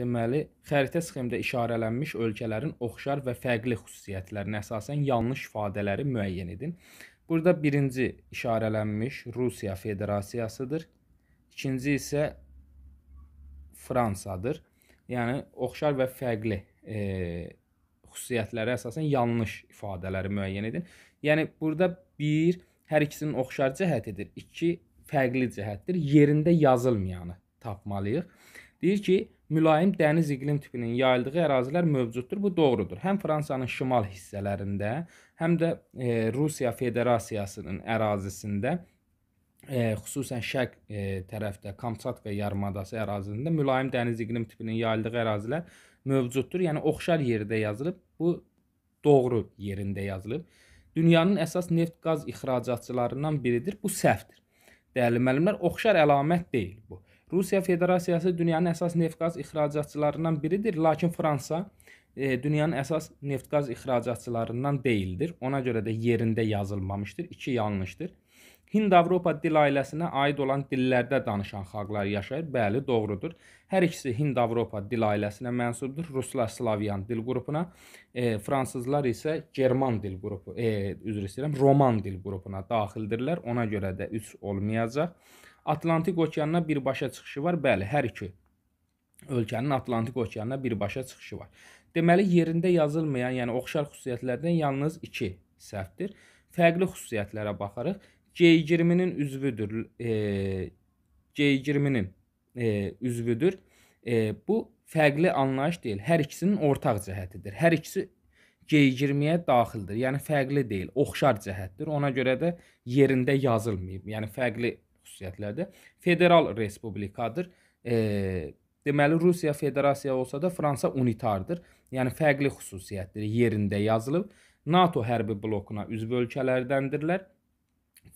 Deməli, xəritə sxemdə işarələnmiş ölkələrin oxşar və fərqli xüsusiyyətlərinə əsasən yanlış ifadələri müəyyən edin. Burada birinci işarələnmiş Rusiya Federasiyasıdır. İkinci isə Fransadır. Yəni oxşar və fərqli e, xüsusiyyətlərə əsasən yanlış ifadələri müəyyən edin. Yəni burada 1 hər ikisinin oxşar cəhətidir. 2 fərqli cəhətdir. Yerində yazılmayanı tapmalıyıq. Deyir ki, mülayim dəniz iqlim tipinin yayıldığı ərazilər mövcuddur. Bu doğrudur. Həm Fransanın şimal hissələrində, həm də e, Rusiya Federasiyasının ərazisində e, xüsusən şərq e, tərəfdə Kamçatka yarımadası ərazisində mülayim dəniz iqlim tipinin yayıldığı ərazilər mövcuddur. Yəni oxşar yerdə yazılıb. Bu doğru yerində yazılıb. Dünyanın əsas neft-qaz ixracatçılarından biridir. Bu səhvdir. Dəyərli müəllimlər, oxşar əlamət deyil bu. Rusiya Federasiyası dünyanın əsas neft-qaz ixracatçılarından biridir, lakin Fransa e, dünyanın əsas neft-qaz ixracatçılarından deyildir. Ona görə də yerində yazılmamışdır. 2 yanlışdır. Hind-Avropa dil ailəsinə aid olan dillərdə danışan xalqlar yaşayır. Bəli, doğrudur. Hər ikisi Hind-Avropa dil ailəsinə mənsubdur. Ruslar Slavyan dil qrupuna, e, fransızlar isə German dil qrupu, e, üzr istəyirəm, Roman dil qrupuna daxildirlər. Ona görə də 3 olmayacaq. Atlantik okeanına birbaşa çıxışı var. Bəli, hər iki ölkənin Atlantik okeanına birbaşa çıxışı var. Deməli, yerində yazılmayan, yəni oxşar xüsusiyyətlərdən yalnız 2 səhvdir. Fərqli xüsusiyyətlərə baxarıq. G20-nin üzvüdür. E, G20-nin e, üzvüdür. E, bu fərqli anlayış deyil, hər ikisinin ortaq cəhətidir. Hər ikisi G20-yə daxildir. Yəni fərqli deyil, oxşar cəhətdir. Ona görə də yerində yazılmayıb. Yəni fərqli xüsusiyyətlərdə federal respublikadır. E, Deməli Rusiya Federasiya olsa da Fransa unitardır. Yəni fərqli xüsusiyyətləri yerində yazılıb. NATO hərbi blokuna üzv ölkələrdəndirlər.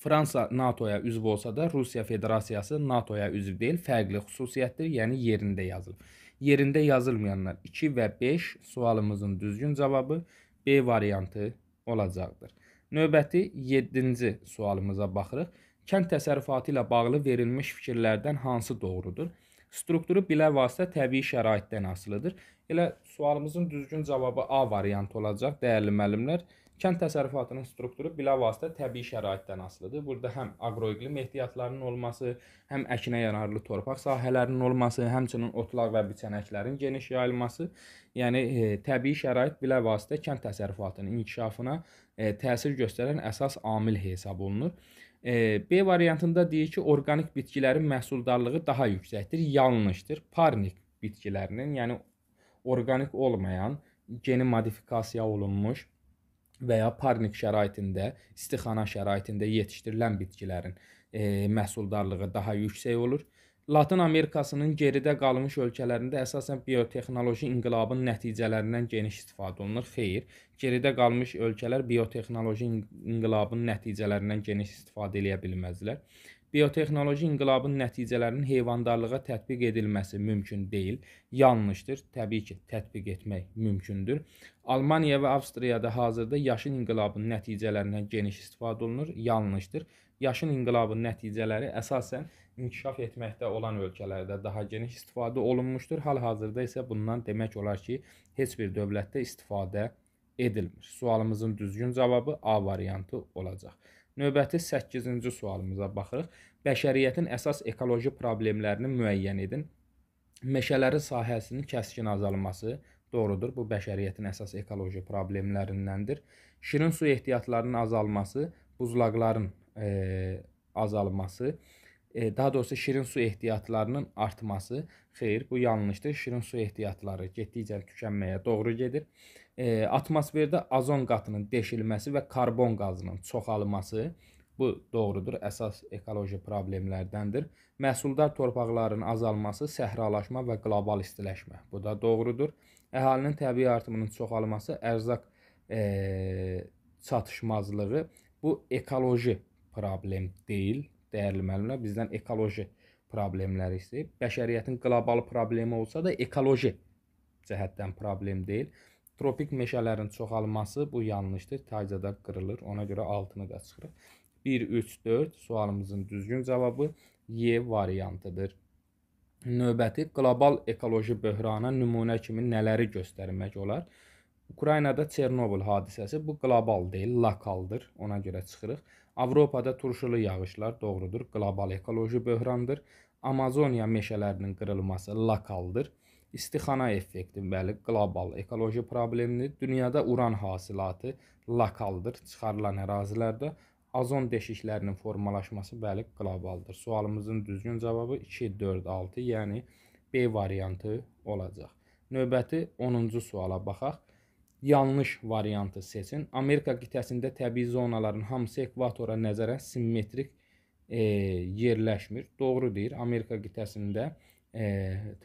Fransa NATO-ya üzv olsa da Rusiya Federasiyası NATO-ya üzv deyil, fərqli xüsusiyyətdir, yəni yerində yazılıb. Yerində yazılmayanlar 2 və 5 sualımızın düzgün cavabı B variantı olacaqdır. Növbəti 7-ci sualımıza baxırıq. Kənd təsərrüfatı ilə bağlı verilmiş fikirlərdən hansı doğrudur? Strukturu bilə vasitə təbii şəraitdən asılıdır. Elə sualımızın düzgün cavabı A variantı olacaq, dəyərli müəllimlər. Kənd təsərrüfatının strukturu bilavasitə təbii şəraitdən asılıdır. Burada həm aqroiqlim ehtiyatlarının olması, həm əkinə yararlı torpaq sahələrinin olması, həmçinin otlaq və biçənəklərin geniş yayılması, yəni e, təbii şərait bilavasitə kənd təsərrüfatının inkişafına e, təsir göstərən əsas amil hesab olunur. E, B variantında deyir ki, orqanik bitkilərin məhsuldarlığı daha yüksəkdir. Yanlışdır. Parnik bitkilərinin, yəni orqanik olmayan, geni modifikasiya olunmuş və ya parnik şəraitində, istixana şəraitində yetişdirilən bitkilərin e, məhsuldarlığı daha yüksək olur. Latın Amerikasının geridə qalmış ölkələrində əsasən biotexnoloji inqilabın nəticələrindən geniş istifadə olunur. Xeyr, geridə qalmış ölkələr biotexnoloji inqilabın nəticələrindən geniş istifadə eləyə bilməzlər biotexnoloji inqilabının nəticələrinin heyvandarlığa tətbiq edilməsi mümkün deyil. Yanlışdır. Təbii ki, tətbiq etmək mümkündür. Almaniya və Avstriyada hazırda yaşın inqilabının nəticələrindən geniş istifadə olunur. Yanlışdır. Yaşın inqilabının nəticələri əsasən inkişaf etməkdə olan ölkələrdə daha geniş istifadə olunmuşdur. Hal-hazırda isə bundan demək olar ki, heç bir dövlətdə istifadə edilmir. Sualımızın düzgün cavabı A variantı olacaq. Növbəti 8-ci sualımıza baxırıq. Bəşəriyyətin əsas ekoloji problemlərini müəyyən edin. Meşələrin sahəsinin kəskin azalması doğrudur. Bu bəşəriyyətin əsas ekoloji problemlərindəndir. Şirin su ehtiyatlarının azalması, buzlaqların e, azalması, E, daha doğrusu şirin su ehtiyatlarının artması. Xeyr, bu yanlışdır. Şirin su ehtiyatları getdikcə tükənməyə doğru gedir. E, atmosferdə azon qatının deşilməsi və karbon qazının çoxalması bu doğrudur. Əsas ekoloji problemlərdəndir. Məhsuldar torpaqların azalması, səhralaşma və qlobal istiləşmə. Bu da doğrudur. Əhalinin təbii artımının çoxalması, ərzaq e, çatışmazlığı bu ekoloji problem deyil, dəyərli müəllimlər bizdən ekoloji problemləri istəyir. Bəşəriyyətin qlobal problemi olsa da ekoloji cəhətdən problem deyil. Tropik meşələrin çoxalması bu yanlışdır. Taycada qırılır. Ona görə altını da çıxırıq. 1 3 4 sualımızın düzgün cavabı Y variantıdır. Növbəti qlobal ekoloji böhrana nümunə kimi nələri göstərmək olar? Ukraynada Çernobıl hadisəsi bu qlobal deyil, lokaldır. Ona görə çıxırıq. Avropada turşulu yağışlar doğrudur, qlobal ekoloji böhrandır. Amazoniya meşələrinin qırılması lokaldır. İstixana effekti, bəli, qlobal ekoloji problemidir. Dünyada uran hasilatı lokaldır, çıxarılan ərazilərdə azon deşiklərinin formalaşması bəli qlobaldır. Sualımızın düzgün cavabı 2 4 6, yəni B variantı olacaq. Növbəti 10-cu suala baxaq yanlış variantı seçin. Amerika qitəsində təbii zonaların hamısı ekvatora nəzərən simmetrik e, yerləşmir. Doğru deyir. Amerika qitəsində e,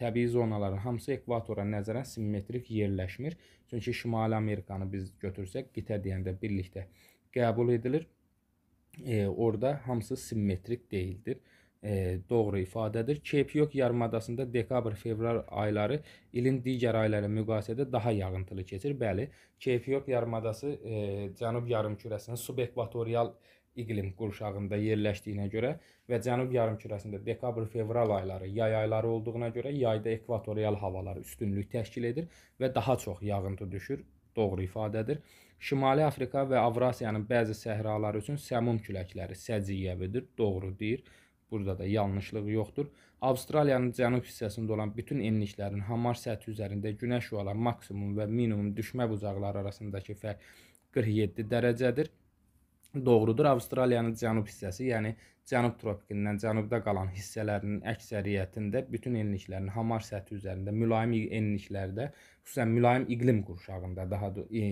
təbii zonaların hamısı ekvatora nəzərən simmetrik yerləşmir. Çünki Şimali Amerikanı biz götürsək, qitə deyəndə birlikdə qəbul edilir. E, orada hamısı simmetrik deyildir e, doğru ifadədir. Kepyok yarımadasında dekabr-fevral ayları ilin digər ayları müqayisədə daha yağıntılı keçir. Bəli, Kepyok yarımadası e, Cənub yarımkürəsinin subekvatorial iqlim qurşağında yerləşdiyinə görə və Cənub yarımkürəsində dekabr-fevral ayları yay ayları olduğuna görə yayda ekvatorial havalar üstünlük təşkil edir və daha çox yağıntı düşür. Doğru ifadədir. Şimali Afrika və Avrasiyanın bəzi səhraları üçün səmum küləkləri səciyyəvidir. Doğru deyir. Burada da yanlışlıq yoxdur. Avstraliyanın cənub hissəsində olan bütün enliklərin hamar səthi üzərində günəş şüalar maksimum və minimum düşmə bucaqları arasındakı fərq 47 dərəcədir. Doğrudur, Avstraliyanın cənub hissəsi, yəni cənub tropikindən cənubda qalan hissələrinin əksəriyyətində bütün enliklərin hamar səthi üzərində mülayim enliklərdə, xüsusən mülayim iqlim qurşağında daha e,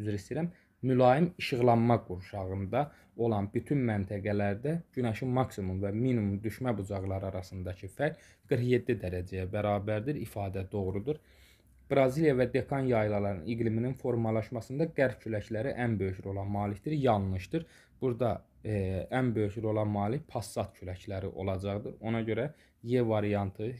üzr istəyirəm, mülayim işıqlanma qurşağında olan bütün məntəqələrdə günəşin maksimum və minimum düşmə bucaqları arasındakı fərq 47 dərəcəyə bərabərdir ifadə doğrudur. Braziliya və Dekan yaylalarının iqliminin formalaşmasında qərb küləkləri ən böyük rola malikdir. Yanlışdır. Burada e, ən böyük rola malik passat küləkləri olacaqdır. Ona görə E variantı